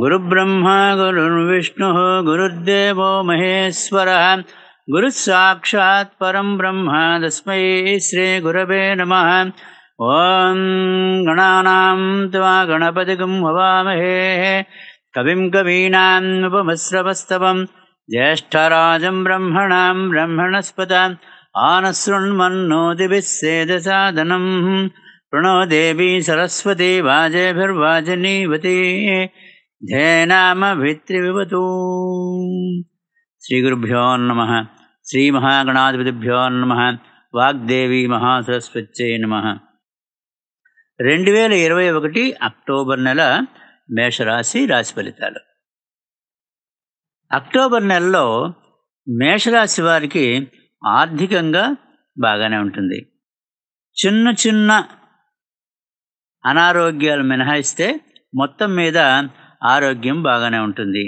गुरुब्रह्मा गुरुर्विष्णुः गुरुर्देवो महेश्वरः परं ब्रह्म तस्मै श्रीगुरवे नमः ॐ गणानां त्वा गणपतिगं भवामहेः कविं कवीनामुपमस्रवस्तवम् ज्येष्ठराजं ब्रह्मणां ब्रह्मणस्पत आनशृण्मन्नोति विस्सेदसादनम् प्रणो देवी सरस्वती वाजेभिर्वाचिनीवती శ్రీ శ్రీగురుభ్యో నమ మహాగణాధిపతిభ్యో నమ వాగ్దేవి మహాసరస్వత్యై నమ రెండు వేల ఇరవై ఒకటి అక్టోబర్ నెల మేషరాశి రాశి ఫలితాలు అక్టోబర్ నెలలో మేషరాశి వారికి ఆర్థికంగా బాగానే ఉంటుంది చిన్న చిన్న అనారోగ్యాలు మినహాయిస్తే మొత్తం మీద ఆరోగ్యం బాగానే ఉంటుంది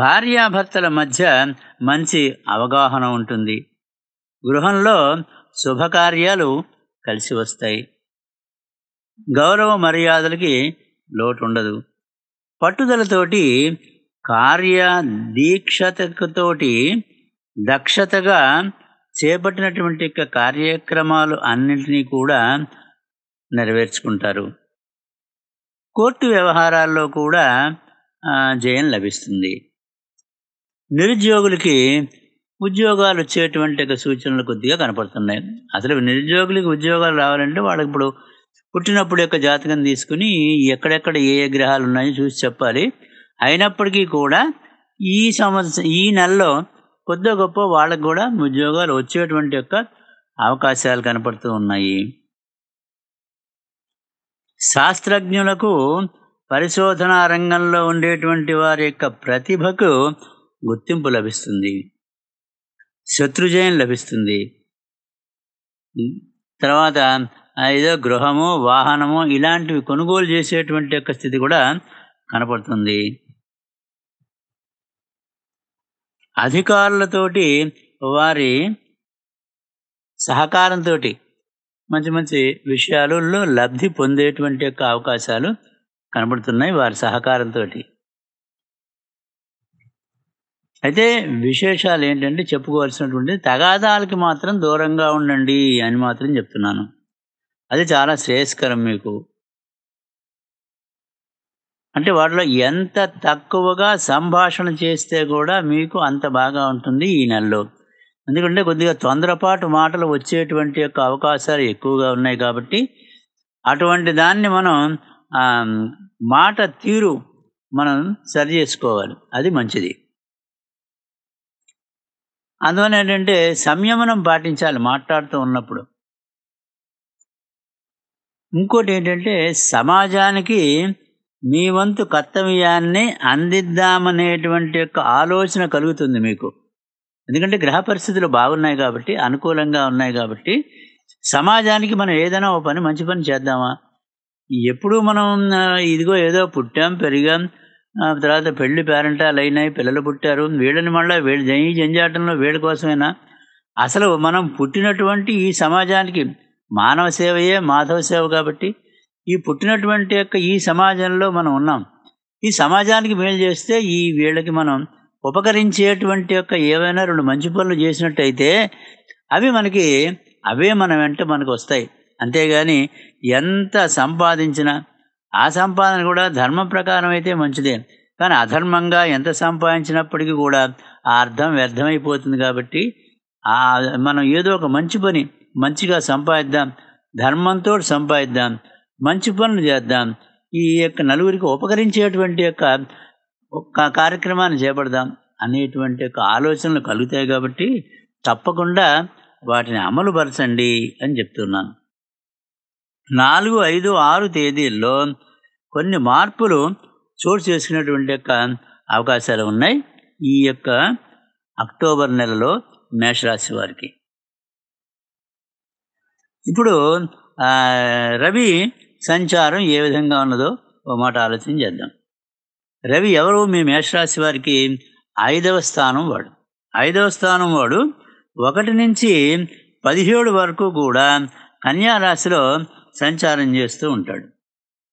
భార్యాభర్తల మధ్య మంచి అవగాహన ఉంటుంది గృహంలో శుభకార్యాలు కలిసి వస్తాయి గౌరవ మర్యాదలకి లోటు ఉండదు పట్టుదలతోటి కార్య దీక్షతతోటి దక్షతగా చేపట్టినటువంటి కార్యక్రమాలు అన్నింటినీ కూడా నెరవేర్చుకుంటారు కోర్టు వ్యవహారాల్లో కూడా జయం లభిస్తుంది నిరుద్యోగులకి ఉద్యోగాలు వచ్చేటువంటి సూచనలు కొద్దిగా కనపడుతున్నాయి అసలు నిరుద్యోగులకి ఉద్యోగాలు రావాలంటే వాళ్ళకి ఇప్పుడు పుట్టినప్పుడు యొక్క జాతకం తీసుకుని ఎక్కడెక్కడ ఏ ఏ గ్రహాలు ఉన్నాయో చూసి చెప్పాలి అయినప్పటికీ కూడా ఈ సంవత్సరం ఈ నెలలో కొద్ది గొప్ప వాళ్ళకు కూడా ఉద్యోగాలు వచ్చేటువంటి యొక్క అవకాశాలు కనపడుతూ ఉన్నాయి శాస్త్రజ్ఞులకు పరిశోధనా రంగంలో ఉండేటువంటి వారి యొక్క ప్రతిభకు గుర్తింపు లభిస్తుంది శత్రుజయం లభిస్తుంది తర్వాత ఏదో గృహము వాహనము ఇలాంటివి కొనుగోలు చేసేటువంటి యొక్క స్థితి కూడా కనపడుతుంది అధికారులతోటి వారి సహకారంతో మంచి మంచి విషయాలలో లబ్ధి పొందేటువంటి యొక్క అవకాశాలు కనబడుతున్నాయి వారి సహకారంతో అయితే విశేషాలు ఏంటంటే చెప్పుకోవాల్సినటువంటి తగాదాలకి మాత్రం దూరంగా ఉండండి అని మాత్రం చెప్తున్నాను అది చాలా శ్రేయస్కరం మీకు అంటే వాటిలో ఎంత తక్కువగా సంభాషణ చేస్తే కూడా మీకు అంత బాగా ఉంటుంది ఈ నెలలో ఎందుకంటే కొద్దిగా తొందరపాటు మాటలు వచ్చేటువంటి యొక్క అవకాశాలు ఎక్కువగా ఉన్నాయి కాబట్టి అటువంటి దాన్ని మనం మాట తీరు మనం సరి చేసుకోవాలి అది మంచిది అందువల్ల ఏంటంటే సంయమనం పాటించాలి మాట్లాడుతూ ఉన్నప్పుడు ఇంకోటి ఏంటంటే సమాజానికి మీ వంతు కర్తవ్యాన్ని అందిద్దామనేటువంటి యొక్క ఆలోచన కలుగుతుంది మీకు ఎందుకంటే గ్రహ పరిస్థితులు బాగున్నాయి కాబట్టి అనుకూలంగా ఉన్నాయి కాబట్టి సమాజానికి మనం ఏదైనా ఓ పని మంచి పని చేద్దామా ఎప్పుడు మనం ఇదిగో ఏదో పుట్టాం పెరిగాం తర్వాత పెళ్లి పేరెంటాలు అయినాయి పిల్లలు పుట్టారు వీళ్ళని మళ్ళీ వీళ్ళ జయి జంజాటంలో వీళ్ళ కోసమైనా అసలు మనం పుట్టినటువంటి ఈ సమాజానికి మానవ సేవయే మాధవ సేవ కాబట్టి ఈ పుట్టినటువంటి యొక్క ఈ సమాజంలో మనం ఉన్నాం ఈ సమాజానికి మేలు చేస్తే ఈ వీళ్ళకి మనం ఉపకరించేటువంటి యొక్క ఏవైనా రెండు మంచి పనులు చేసినట్టయితే అవి మనకి అవే మన వెంట మనకు వస్తాయి అంతేగాని ఎంత సంపాదించినా ఆ సంపాదన కూడా ధర్మం ప్రకారం అయితే మంచిదే కానీ అధర్మంగా ఎంత సంపాదించినప్పటికీ కూడా ఆ అర్థం వ్యర్థమైపోతుంది కాబట్టి ఆ మనం ఏదో ఒక మంచి పని మంచిగా సంపాదిద్దాం ధర్మంతో సంపాదిద్దాం మంచి పనులు చేద్దాం ఈ యొక్క నలుగురికి ఉపకరించేటువంటి యొక్క ఒక్క కార్యక్రమాన్ని చేపడదాం అనేటువంటి ఒక ఆలోచనలు కలుగుతాయి కాబట్టి తప్పకుండా వాటిని అమలుపరచండి అని చెప్తున్నాను నాలుగు ఐదు ఆరు తేదీల్లో కొన్ని మార్పులు చోటు చేసుకునేటువంటి యొక్క అవకాశాలు ఉన్నాయి ఈ యొక్క అక్టోబర్ నెలలో మేషరాశి వారికి ఇప్పుడు రవి సంచారం ఏ విధంగా ఉన్నదో ఓ మాట ఆలోచన చేద్దాం రవి ఎవరు మీ మేషరాశి వారికి ఐదవ స్థానం వాడు ఐదవ స్థానం వాడు ఒకటి నుంచి పదిహేడు వరకు కూడా కన్యారాశిలో సంచారం చేస్తూ ఉంటాడు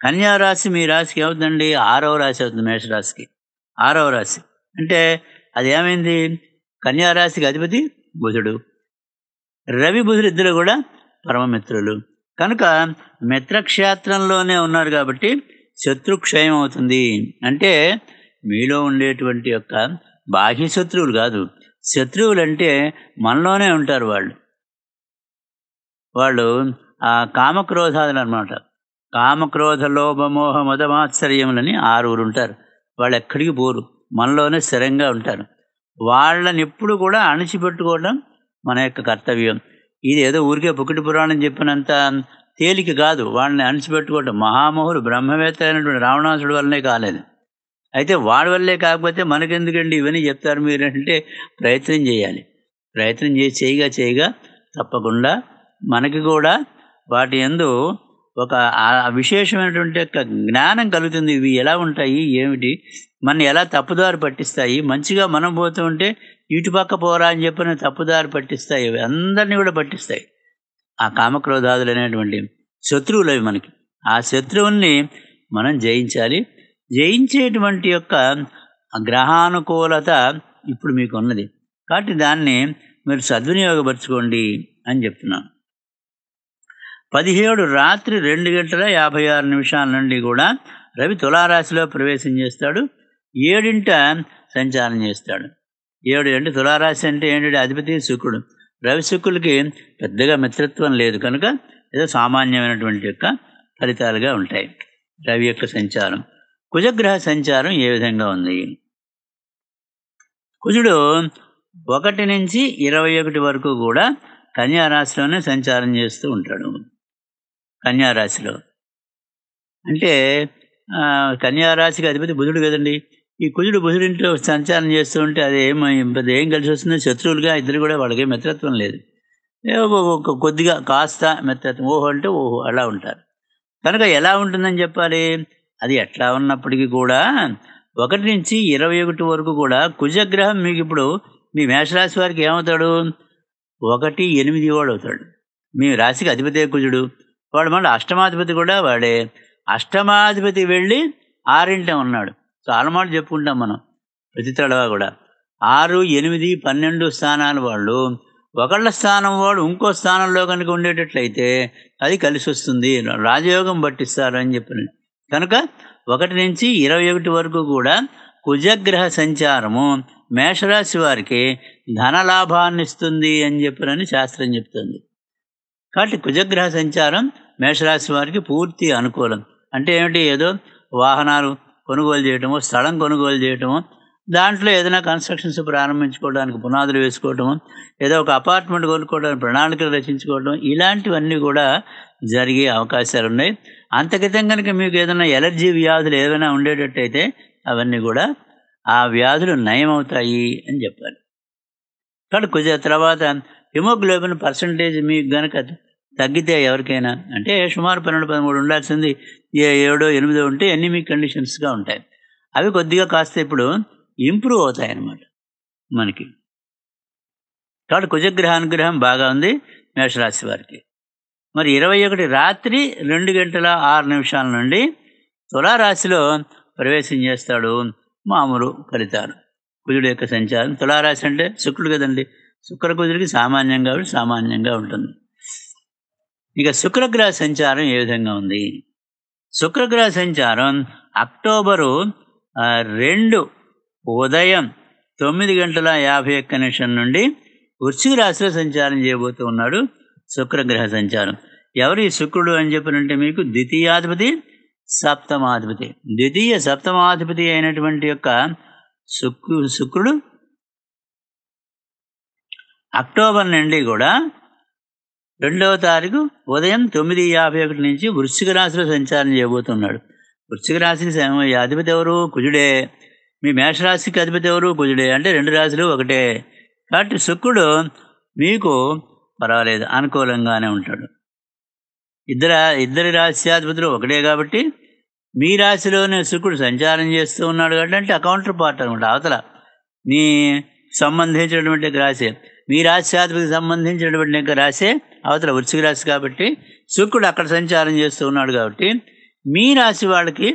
కన్యారాశి మీ రాశికి ఏమవుతుందండి ఆరవ రాశి అవుతుంది మేషరాశికి ఆరవ రాశి అంటే అది ఏమైంది కన్యారాశికి అధిపతి బుధుడు రవి బుధుడు ఇద్దరు కూడా పరమమిత్రులు కనుక మిత్రక్షేత్రంలోనే ఉన్నారు కాబట్టి శత్రుక్షయం అవుతుంది అంటే మీలో ఉండేటువంటి యొక్క బాహ్య శత్రువులు కాదు శత్రువులు అంటే మనలోనే ఉంటారు వాళ్ళు వాళ్ళు ఆ కామక్రోధాదులు అనమాట కామక్రోధ లోభమోహ మదమాత్సర్యములని ఆరుగురు ఉంటారు వాళ్ళు ఎక్కడికి పోరు మనలోనే స్థిరంగా ఉంటారు వాళ్ళని ఎప్పుడు కూడా అణిచిపెట్టుకోవడం మన యొక్క కర్తవ్యం ఇది ఏదో ఊరికే పుకిటి పురాణం చెప్పినంత తేలిక కాదు వాళ్ళని అణిచిపెట్టుకోవటం మహామహులు బ్రహ్మవేత్త అయినటువంటి రావణాసుడి వల్లనే కాలేదు అయితే వాడి వల్లే కాకపోతే మనకెందుకండి ఇవన్నీ చెప్తారు మీరు ఏంటంటే ప్రయత్నం చేయాలి ప్రయత్నం చేసి చేయగా చేయగా తప్పకుండా మనకి కూడా వాటి ఎందు ఒక విశేషమైనటువంటి యొక్క జ్ఞానం కలుగుతుంది ఇవి ఎలా ఉంటాయి ఏమిటి మన ఎలా తప్పుదారి పట్టిస్తాయి మంచిగా మనం ఉంటే ఇటుపక్క పోరా అని చెప్పిన తప్పుదారి పట్టిస్తాయి అందరినీ కూడా పట్టిస్తాయి ఆ కామక్రోధాదులు అనేటువంటి శత్రువులు అవి మనకి ఆ శత్రువుల్ని మనం జయించాలి జయించేటువంటి యొక్క గ్రహానుకూలత ఇప్పుడు మీకు ఉన్నది కాబట్టి దాన్ని మీరు సద్వినియోగపరచుకోండి అని చెప్తున్నాను పదిహేడు రాత్రి రెండు గంటల యాభై ఆరు నిమిషాల నుండి కూడా రవి తులారాశిలో ప్రవేశం చేస్తాడు ఏడింట సంచారం చేస్తాడు ఏడు అంటే తులారాశి అంటే ఏంటంటే అధిపతి శుక్రుడు రవిశుక్కులకి పెద్దగా మిత్రత్వం లేదు కనుక ఏదో సామాన్యమైనటువంటి యొక్క ఫలితాలుగా ఉంటాయి రవి యొక్క సంచారం కుజగ్రహ సంచారం ఏ విధంగా ఉంది కుజుడు ఒకటి నుంచి ఇరవై ఒకటి వరకు కూడా కన్యారాశిలోనే సంచారం చేస్తూ ఉంటాడు కన్యారాశిలో అంటే కన్యారాశికి అధిపతి బుధుడు కదండి ఈ కుజుడు బుధుడింట్లో సంచారం చేస్తూ ఉంటే అది ఏం ఏం కలిసి వస్తుందో శత్రువులుగా ఇద్దరు కూడా వాళ్ళకి మిత్రత్వం లేదు ఒక కొద్దిగా కాస్త మిత్రత్వం ఓహో అంటే ఓహో అలా ఉంటారు కనుక ఎలా ఉంటుందని చెప్పాలి అది ఎట్లా ఉన్నప్పటికీ కూడా ఒకటి నుంచి ఇరవై ఒకటి వరకు కూడా కుజగ్రహం మీకు ఇప్పుడు మీ మేషరాశి వారికి ఏమవుతాడు ఒకటి ఎనిమిది వాడు అవుతాడు మీ రాశికి అధిపతి కుజుడు వాడు మళ్ళీ అష్టమాధిపతి కూడా వాడే అష్టమాధిపతి వెళ్ళి ఆరింటే ఉన్నాడు చాలా మాటలు చెప్పుకుంటాం మనం ప్రతి తడవా కూడా ఆరు ఎనిమిది పన్నెండు స్థానాల వాళ్ళు ఒకళ్ళ స్థానం వాడు ఇంకో స్థానంలో కనుక ఉండేటట్లయితే అది కలిసి వస్తుంది రాజయోగం పట్టిస్తారు అని చెప్పిన కనుక ఒకటి నుంచి ఇరవై ఒకటి వరకు కూడా కుజగ్రహ సంచారము మేషరాశి వారికి ధనలాభాన్ని ఇస్తుంది అని చెప్పినని శాస్త్రం చెప్తుంది కాబట్టి కుజగ్రహ సంచారం మేషరాశి వారికి పూర్తి అనుకూలం అంటే ఏమిటి ఏదో వాహనాలు కొనుగోలు చేయటము స్థలం కొనుగోలు చేయటము దాంట్లో ఏదైనా కన్స్ట్రక్షన్స్ ప్రారంభించుకోవడానికి పునాదులు వేసుకోవటము ఏదో ఒక అపార్ట్మెంట్ కొనుక్కోవడానికి ప్రణాళికలు రచించుకోవడం ఇలాంటివన్నీ కూడా జరిగే అవకాశాలు ఉన్నాయి అంతకితం కనుక మీకు ఏదైనా ఎలర్జీ వ్యాధులు ఏదైనా ఉండేటట్టయితే అవన్నీ కూడా ఆ వ్యాధులు నయమవుతాయి అని చెప్పాలి కాబట్టి కొద్దిగా తర్వాత హిమోగ్లోబిన్ పర్సంటేజ్ మీకు గనక తగ్గితే ఎవరికైనా అంటే సుమారు పన్నెండు పదమూడు ఉండాల్సింది ఏ ఏడో ఎనిమిదో ఉంటే ఎన్ని మీ కండిషన్స్గా ఉంటాయి అవి కొద్దిగా కాస్త ఇప్పుడు ఇంప్రూవ్ అవుతాయి అన్నమాట మనకి కాబట్టి కుజగ్రహ అనుగ్రహం బాగా ఉంది మేషరాశి వారికి మరి ఇరవై ఒకటి రాత్రి రెండు గంటల ఆరు నిమిషాల నుండి తులారాశిలో ప్రవేశం చేస్తాడు మామూలు ఫలితాలు కుజుడు యొక్క సంచారం తులారాశి అంటే శుక్రుడు కదండి శుక్ర కుజుడికి సామాన్యంగా సామాన్యంగా ఉంటుంది ఇక శుక్రగ్రహ సంచారం ఏ విధంగా ఉంది శుక్రగ్రహ సంచారం అక్టోబరు రెండు ఉదయం తొమ్మిది గంటల యాభై ఒక్క నిమిషం నుండి వృశ్చిక రాశిలో సంచారం చేయబోతూ ఉన్నాడు శుక్రగ్రహ సంచారం ఎవరు ఈ శుక్రుడు అని చెప్పినంటే మీకు ద్వితీయాధిపతి సప్తమాధిపతి ద్వితీయ సప్తమాధిపతి అయినటువంటి యొక్క శుక్రు శుక్రుడు అక్టోబర్ నుండి కూడా రెండవ తారీఖు ఉదయం తొమ్మిది యాభై ఒకటి నుంచి వృశ్చిక రాశిలో సంచారం చేయబోతున్నాడు వృశ్చిక రాశికి అధిపతి ఎవరు కుజుడే మీ మేషరాశికి అధిపతి ఎవరు కుజుడే అంటే రెండు రాశులు ఒకటే కాబట్టి శుక్రుడు మీకు పర్వాలేదు అనుకూలంగానే ఉంటాడు ఇద్దరు ఇద్దరి అధిపతులు ఒకటే కాబట్టి మీ రాశిలోనే శుక్రుడు సంచారం చేస్తూ ఉన్నాడు కాబట్టి అంటే అకౌంటర్ పార్ట్ అనమాట అవతల మీ సంబంధించినటువంటి రాశి మీ రాశి ఆధిపతికి సంబంధించినటువంటి యొక్క రాశే అవతల వృశ్చిక రాశి కాబట్టి శుక్రుడు అక్కడ సంచారం చేస్తూ ఉన్నాడు కాబట్టి మీ రాశి వాళ్ళకి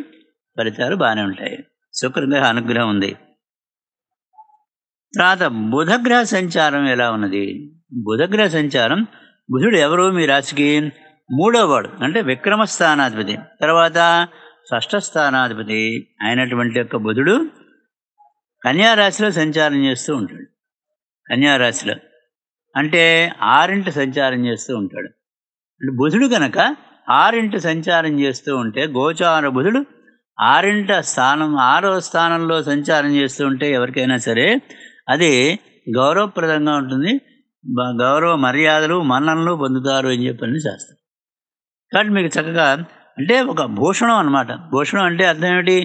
ఫలితాలు బాగానే ఉంటాయి శుక్రగ్రహ అనుగ్రహం ఉంది తర్వాత బుధగ్రహ సంచారం ఎలా ఉన్నది బుధగ్రహ సంచారం బుధుడు ఎవరు మీ రాశికి వాడు అంటే విక్రమ స్థానాధిపతి తర్వాత షష్ఠ స్థానాధిపతి అయినటువంటి యొక్క బుధుడు కన్యారాశిలో సంచారం చేస్తూ ఉంటాడు కన్యారాశిలో అంటే ఆరింటి సంచారం చేస్తూ ఉంటాడు అంటే బుధుడు కనుక ఆరింటి సంచారం చేస్తూ ఉంటే గోచార బుధుడు ఆరింట స్థానం ఆరో స్థానంలో సంచారం చేస్తూ ఉంటే ఎవరికైనా సరే అది గౌరవప్రదంగా ఉంటుంది గౌరవ మర్యాదలు మన్ననలు పొందుతారు అని చెప్పని శాస్త్రం కాబట్టి మీకు చక్కగా అంటే ఒక భూషణం అనమాట భూషణం అంటే అర్థం ఏమిటి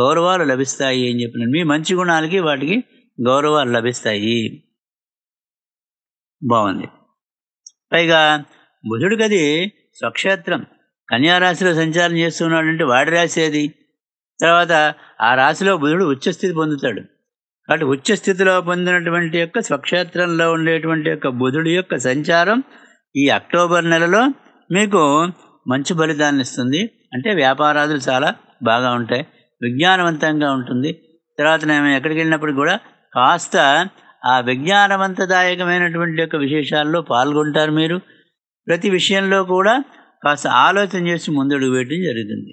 గౌరవాలు లభిస్తాయి అని చెప్పిన మీ మంచి గుణాలకి వాటికి గౌరవాలు లభిస్తాయి బాగుంది పైగా బుధుడు గది స్వక్షేత్రం కన్యారాశిలో సంచారం చేస్తున్నాడంటే వాడి రాశి అది తర్వాత ఆ రాశిలో బుధుడు ఉచ్చస్థితి పొందుతాడు కాబట్టి ఉచ్చస్థితిలో పొందినటువంటి యొక్క స్వక్షేత్రంలో ఉండేటువంటి యొక్క బుధుడు యొక్క సంచారం ఈ అక్టోబర్ నెలలో మీకు మంచి ఫలితాన్ని ఇస్తుంది అంటే వ్యాపారాదులు చాలా బాగా ఉంటాయి విజ్ఞానవంతంగా ఉంటుంది తర్వాత నేను ఎక్కడికి వెళ్ళినప్పుడు కూడా కాస్త ఆ విజ్ఞానవంతదాయకమైనటువంటి యొక్క విశేషాల్లో పాల్గొంటారు మీరు ప్రతి విషయంలో కూడా కాస్త ఆలోచన చేసి ముందడుగు వేయటం జరుగుతుంది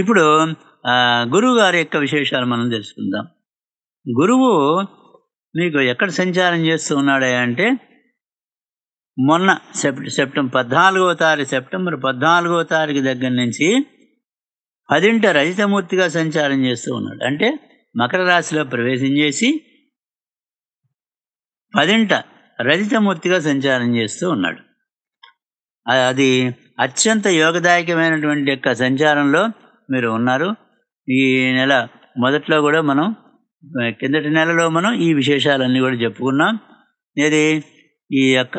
ఇప్పుడు గురువు గారి యొక్క విశేషాలు మనం తెలుసుకుందాం గురువు మీకు ఎక్కడ సంచారం చేస్తూ ఉన్నాడే అంటే మొన్న సెప్ట సెప్టెంబర్ పద్నాలుగో తారీఖు సెప్టెంబర్ పద్నాలుగో తారీఖు దగ్గర నుంచి పదింట రజితమూర్తిగా సంచారం చేస్తూ ఉన్నాడు అంటే మకర రాశిలో ప్రవేశం చేసి పదింట రజితమూర్తిగా సంచారం చేస్తూ ఉన్నాడు అది అత్యంత యోగదాయకమైనటువంటి యొక్క సంచారంలో మీరు ఉన్నారు ఈ నెల మొదట్లో కూడా మనం కిందటి నెలలో మనం ఈ విశేషాలన్నీ కూడా చెప్పుకున్నాం ఇది ఈ యొక్క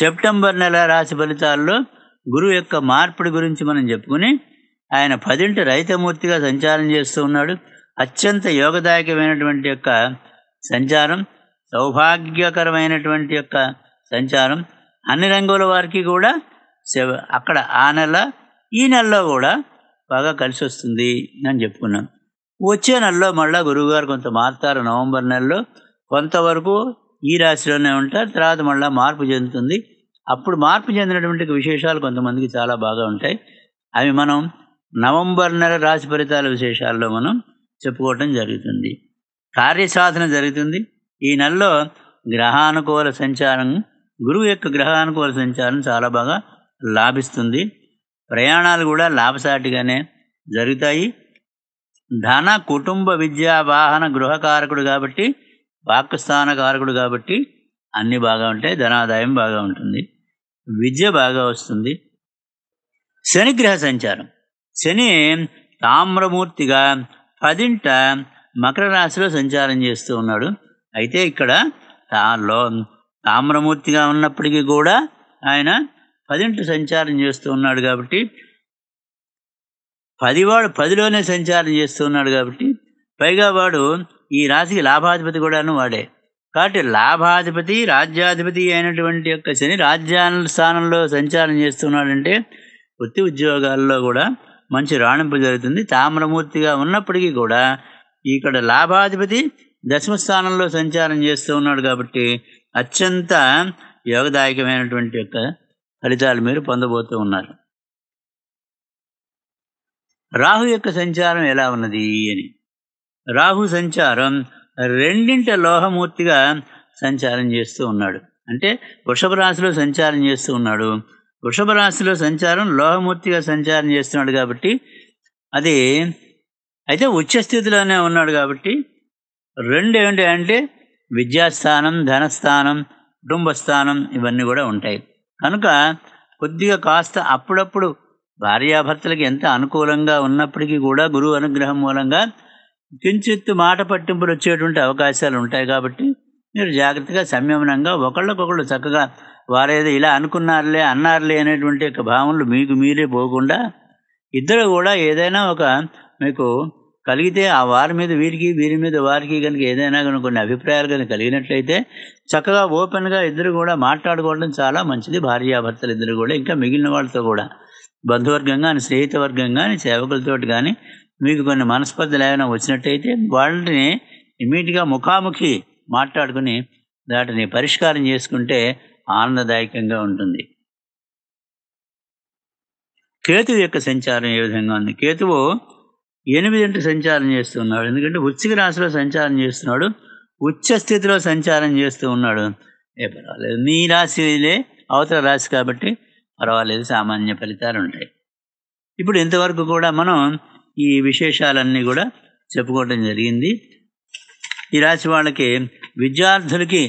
సెప్టెంబర్ నెల రాశి ఫలితాల్లో గురువు యొక్క మార్పిడి గురించి మనం చెప్పుకుని ఆయన పదింటి రహితమూర్తిగా సంచారం చేస్తూ ఉన్నాడు అత్యంత యోగదాయకమైనటువంటి యొక్క సంచారం సౌభాగ్యకరమైనటువంటి యొక్క సంచారం అన్ని రంగుల వారికి కూడా అక్కడ ఆ నెల ఈ నెలలో కూడా బాగా కలిసి వస్తుంది అని చెప్పుకున్నాం వచ్చే నెలలో మళ్ళీ గురువుగారు కొంత మారుతారు నవంబర్ నెలలో కొంతవరకు ఈ రాశిలోనే ఉంటారు తర్వాత మళ్ళీ మార్పు చెందుతుంది అప్పుడు మార్పు చెందినటువంటి విశేషాలు కొంతమందికి చాలా బాగా ఉంటాయి అవి మనం నవంబర్ నెల రాశి ఫలితాల విశేషాల్లో మనం చెప్పుకోవటం జరుగుతుంది కార్యసాధన జరుగుతుంది ఈ నెలలో గ్రహానుకూల సంచారం గురువు యొక్క గ్రహానుకూల సంచారం చాలా బాగా లాభిస్తుంది ప్రయాణాలు కూడా లాభసాటిగానే జరుగుతాయి ధన కుటుంబ విద్యా వాహన గృహకారకుడు కాబట్టి వాక్స్థాన కారకుడు కాబట్టి అన్నీ బాగా ఉంటాయి ధనాదాయం బాగా ఉంటుంది విద్య బాగా వస్తుంది శనిగ్రహ సంచారం శని తామ్రమూర్తిగా పదింట మకర రాశిలో సంచారం చేస్తూ ఉన్నాడు అయితే ఇక్కడ తాలో తామ్రమూర్తిగా ఉన్నప్పటికీ కూడా ఆయన పదింట సంచారం చేస్తూ ఉన్నాడు కాబట్టి పదివాడు పదిలోనే సంచారం చేస్తూ ఉన్నాడు కాబట్టి పైగా వాడు ఈ రాశికి లాభాధిపతి కూడాను వాడే కాబట్టి లాభాధిపతి రాజ్యాధిపతి అయినటువంటి యొక్క శని రాజ్యాంగ స్థానంలో సంచారం చేస్తున్నాడంటే వృత్తి ఉద్యోగాల్లో కూడా మంచి రాణింపు జరుగుతుంది తామ్రమూర్తిగా ఉన్నప్పటికీ కూడా ఇక్కడ లాభాధిపతి దశమ స్థానంలో సంచారం చేస్తూ ఉన్నాడు కాబట్టి అత్యంత యోగదాయకమైనటువంటి యొక్క ఫలితాలు మీరు పొందబోతూ ఉన్నారు రాహు యొక్క సంచారం ఎలా ఉన్నది అని రాహు సంచారం రెండింట లోహమూర్తిగా సంచారం చేస్తూ ఉన్నాడు అంటే వృషభ రాశిలో సంచారం చేస్తూ ఉన్నాడు వృషభ రాశిలో సంచారం లోహమూర్తిగా సంచారం చేస్తున్నాడు కాబట్టి అది అయితే ఉచ్చస్థితిలోనే ఉన్నాడు కాబట్టి రెండు ఏంటి అంటే విద్యాస్థానం ధనస్థానం కుటుంబస్థానం ఇవన్నీ కూడా ఉంటాయి కనుక కొద్దిగా కాస్త అప్పుడప్పుడు భార్యాభర్తలకు ఎంత అనుకూలంగా ఉన్నప్పటికీ కూడా గురువు అనుగ్రహం మూలంగా కించిత్తు మాట పట్టింపులు వచ్చేటువంటి అవకాశాలు ఉంటాయి కాబట్టి మీరు జాగ్రత్తగా సంయమనంగా ఒకళ్ళకొకళ్ళు చక్కగా వారేదో ఇలా అనుకున్నారులే అన్నారులే అనేటువంటి యొక్క భావనలు మీకు మీరే పోకుండా ఇద్దరు కూడా ఏదైనా ఒక మీకు కలిగితే ఆ వారి మీద వీరికి వీరి మీద వారికి కనుక ఏదైనా కనుక కొన్ని అభిప్రాయాలు కనుక కలిగినట్లయితే చక్కగా ఓపెన్గా ఇద్దరు కూడా మాట్లాడుకోవడం చాలా మంచిది భార్యాభర్తలు ఇద్దరు కూడా ఇంకా మిగిలిన వాళ్ళతో కూడా బంధువర్గం కానీ స్నేహితవర్గం కానీ సేవకులతోటి కానీ మీకు కొన్ని మనస్పర్ధలు ఏమైనా వచ్చినట్టయితే వాళ్ళని ఇమీడియట్గా ముఖాముఖి మాట్లాడుకుని వాటిని పరిష్కారం చేసుకుంటే ఆనందదాయకంగా ఉంటుంది కేతు యొక్క సంచారం ఏ విధంగా ఉంది కేతువు ఎనిమిదింటి సంచారం చేస్తున్నాడు ఎందుకంటే ఉచ్చిక రాశిలో సంచారం చేస్తున్నాడు ఉచ్చ స్థితిలో సంచారం చేస్తూ ఉన్నాడు ఏ పర్వాలేదు మీ రాశిలే అవతల రాశి కాబట్టి పర్వాలేదు సామాన్య ఫలితాలు ఉంటాయి ఇప్పుడు ఇంతవరకు కూడా మనం ఈ విశేషాలన్నీ కూడా చెప్పుకోవడం జరిగింది ఈ రాశి వాళ్ళకి విద్యార్థులకి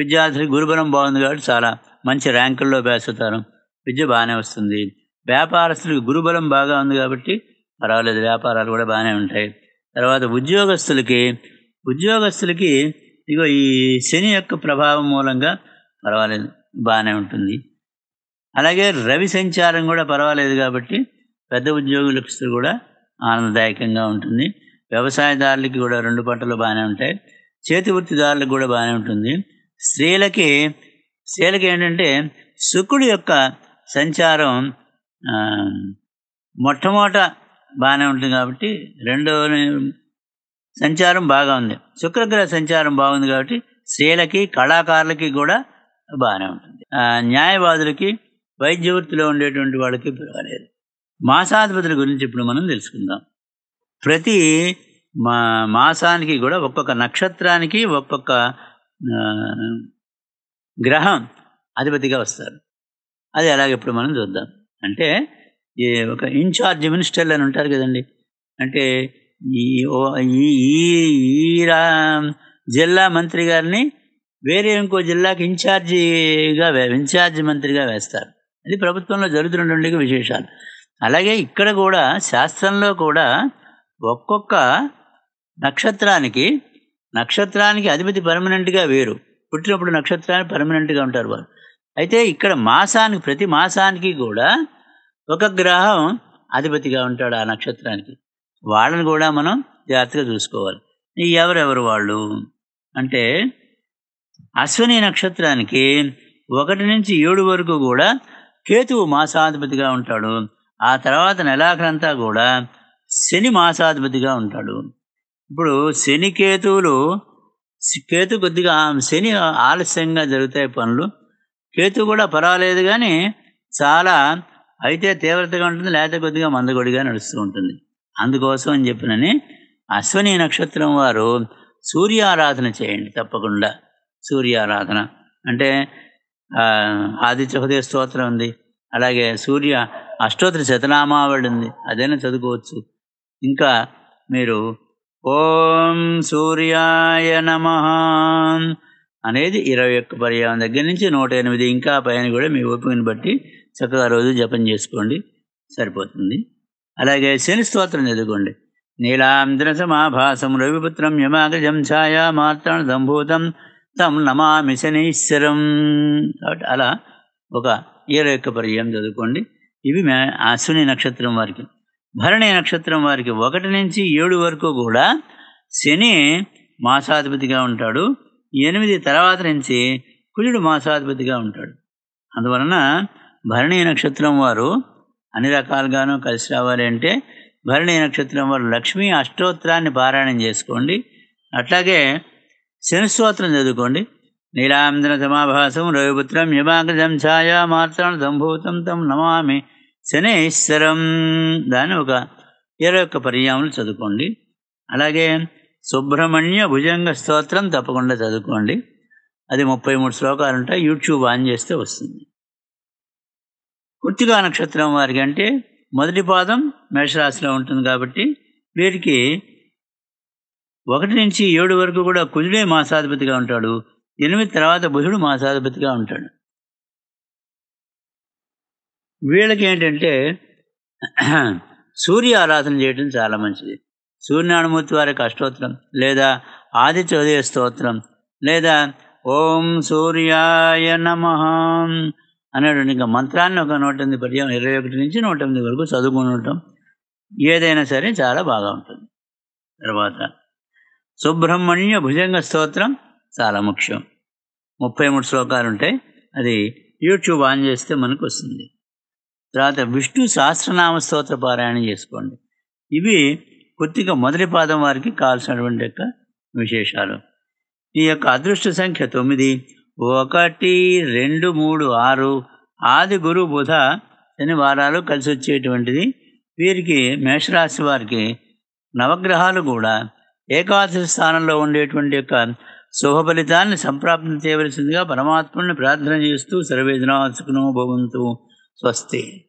విద్యార్థులకు గురుబలం బాగుంది కాబట్టి చాలా మంచి ర్యాంకుల్లో వేస్తారు విద్య బాగానే వస్తుంది వ్యాపారస్తులకు గురుబలం బాగా ఉంది కాబట్టి పర్వాలేదు వ్యాపారాలు కూడా బాగానే ఉంటాయి తర్వాత ఉద్యోగస్తులకి ఉద్యోగస్తులకి ఇగో ఈ శని యొక్క ప్రభావం మూలంగా పర్వాలేదు బాగానే ఉంటుంది అలాగే రవి సంచారం కూడా పర్వాలేదు కాబట్టి పెద్ద ఉద్యోగుల కూడా ఆనందదాయకంగా ఉంటుంది వ్యవసాయదారులకి కూడా రెండు పంటలు బాగానే ఉంటాయి చేతి వృత్తిదారులకు కూడా బాగానే ఉంటుంది స్త్రీలకి స్త్రీలకి ఏంటంటే శుక్రుడు యొక్క సంచారం మొట్టమొదట బాగానే ఉంటుంది కాబట్టి రెండో సంచారం బాగా ఉంది శుక్రగ్రహ సంచారం బాగుంది కాబట్టి స్త్రీలకి కళాకారులకి కూడా బాగానే ఉంటుంది న్యాయవాదులకి వైద్య వృత్తిలో ఉండేటువంటి వాళ్ళకి పర్వాలేదు మాసాధిపతుల గురించి ఇప్పుడు మనం తెలుసుకుందాం ప్రతి మా మాసానికి కూడా ఒక్కొక్క నక్షత్రానికి ఒక్కొక్క గ్రహం అధిపతిగా వస్తారు అది అలాగే ఇప్పుడు మనం చూద్దాం అంటే ఈ ఒక ఇన్ఛార్జ్ మినిస్టర్లు అని ఉంటారు కదండి అంటే ఈ ఈ జిల్లా మంత్రి గారిని వేరే ఇంకో జిల్లాకి ఇన్ఛార్జిగా ఇన్ఛార్జ్ మంత్రిగా వేస్తారు అది ప్రభుత్వంలో జరుగుతున్నటువంటి విశేషాలు అలాగే ఇక్కడ కూడా శాస్త్రంలో కూడా ఒక్కొక్క నక్షత్రానికి నక్షత్రానికి అధిపతి పర్మనెంట్గా వేరు పుట్టినప్పుడు నక్షత్రానికి పర్మనెంట్గా ఉంటారు వారు అయితే ఇక్కడ మాసానికి ప్రతి మాసానికి కూడా ఒక గ్రహం అధిపతిగా ఉంటాడు ఆ నక్షత్రానికి వాళ్ళని కూడా మనం జాగ్రత్తగా చూసుకోవాలి ఎవరెవరు వాళ్ళు అంటే అశ్విని నక్షత్రానికి ఒకటి నుంచి ఏడు వరకు కూడా కేతువు మాసాధిపతిగా ఉంటాడు ఆ తర్వాత నెలాఖరంతా కూడా శని మాసాధిపతిగా ఉంటాడు ఇప్పుడు శనికేతువులు కేతు కొద్దిగా శని ఆలస్యంగా జరుగుతాయి పనులు కేతు కూడా పర్వాలేదు కానీ చాలా అయితే తీవ్రతగా ఉంటుంది లేకపోతే కొద్దిగా మందగొడిగా నడుస్తూ ఉంటుంది అందుకోసం అని చెప్పినని అశ్వని నక్షత్రం వారు సూర్యారాధన చేయండి తప్పకుండా సూర్యారాధన అంటే ఆదిత్య హృదయ స్తోత్రం ఉంది అలాగే సూర్య అష్టోత్తర శతనామావళి ఉంది అదైనా చదువుకోవచ్చు ఇంకా మీరు ఓం సూర్యాయ నమ అనేది ఇరవై ఒక్క పర్యాయం దగ్గర నుంచి నూట ఎనిమిది ఇంకా పైన కూడా మీ ఓపికను బట్టి చక్కగా రోజు జపం చేసుకోండి సరిపోతుంది అలాగే శని స్తోత్రం చదువుకోండి నీలాంధ్ర సమాభాసం రవిపుత్రం యమాగజం ఛాయా మార్తణ సంభూతం తం నమామి శనీశ్వరం కాబట్టి అలా ఒక ఇరవై ఒక్క పర్యాయం చదువుకోండి ఇవి మే అశ్విని నక్షత్రం వారికి భరణి నక్షత్రం వారికి ఒకటి నుంచి ఏడు వరకు కూడా శని మాసాధిపతిగా ఉంటాడు ఎనిమిది తర్వాత నుంచి కుజుడు మాసాధిపతిగా ఉంటాడు అందువలన భరణి నక్షత్రం వారు అన్ని రకాలుగాను కలిసి రావాలి అంటే భరణి నక్షత్రం వారు లక్ష్మీ అష్టోత్తరాన్ని పారాయణం చేసుకోండి అట్లాగే శని స్తోత్రం చదువుకోండి నీలాంధ్ర సమాభాసం రవిపుత్రం యమాకృతం ఛాయా మాత్రం సంభూతం తం నమామి శనేశ్వరం దాని ఒక ఇరవై ఒక్క పర్యాములు చదువుకోండి అలాగే సుబ్రహ్మణ్య భుజంగ స్తోత్రం తప్పకుండా చదువుకోండి అది ముప్పై మూడు శ్లోకాలు ఉంటాయి యూట్యూబ్ ఆన్ చేస్తే వస్తుంది కృత్తికా నక్షత్రం వారికి అంటే మొదటి పాదం మేషరాశిలో ఉంటుంది కాబట్టి వీరికి ఒకటి నుంచి ఏడు వరకు కూడా కుజుడే మాసాధిపతిగా ఉంటాడు ఎనిమిది తర్వాత బుధుడు మాసాధిపతిగా ఉంటాడు వీళ్ళకి ఏంటంటే సూర్య ఆరాధన చేయడం చాలా మంచిది సూర్యనారాయణమూర్తి వారి కష్టోత్తరం లేదా ఆదిత్య ఉదయ స్తోత్రం లేదా ఓం సూర్యాయ నమ అనేటువంటి ఇంకా మంత్రాన్ని ఒక నూట ఎనిమిది పర్యాయం ఇరవై ఒకటి నుంచి నూట ఎనిమిది వరకు చదువుకుని ఉండటం ఏదైనా సరే చాలా బాగా ఉంటుంది తర్వాత సుబ్రహ్మణ్య భుజంగ స్తోత్రం చాలా ముఖ్యం ముప్పై మూడు శ్లోకాలు ఉంటాయి అది యూట్యూబ్ ఆన్ చేస్తే మనకు వస్తుంది తర్వాత విష్ణు సహస్రనామ స్తోత్ర పారాయణం చేసుకోండి ఇవి కొద్దిగా మొదటి పాదం వారికి కావాల్సినటువంటి యొక్క విశేషాలు ఈ యొక్క అదృష్ట సంఖ్య తొమ్మిది ఒకటి రెండు మూడు ఆరు ఆది గురు బుధ శనివారాలు కలిసి వచ్చేటువంటిది వీరికి మేషరాశి వారికి నవగ్రహాలు కూడా ఏకాదశి స్థానంలో ఉండేటువంటి యొక్క శుభ ఫలితాన్ని సంప్రాప్తం చేయవలసిందిగా పరమాత్మని ప్రార్థన చేస్తూ సర్వేదనాసుకునో భవంతు स्वस्ति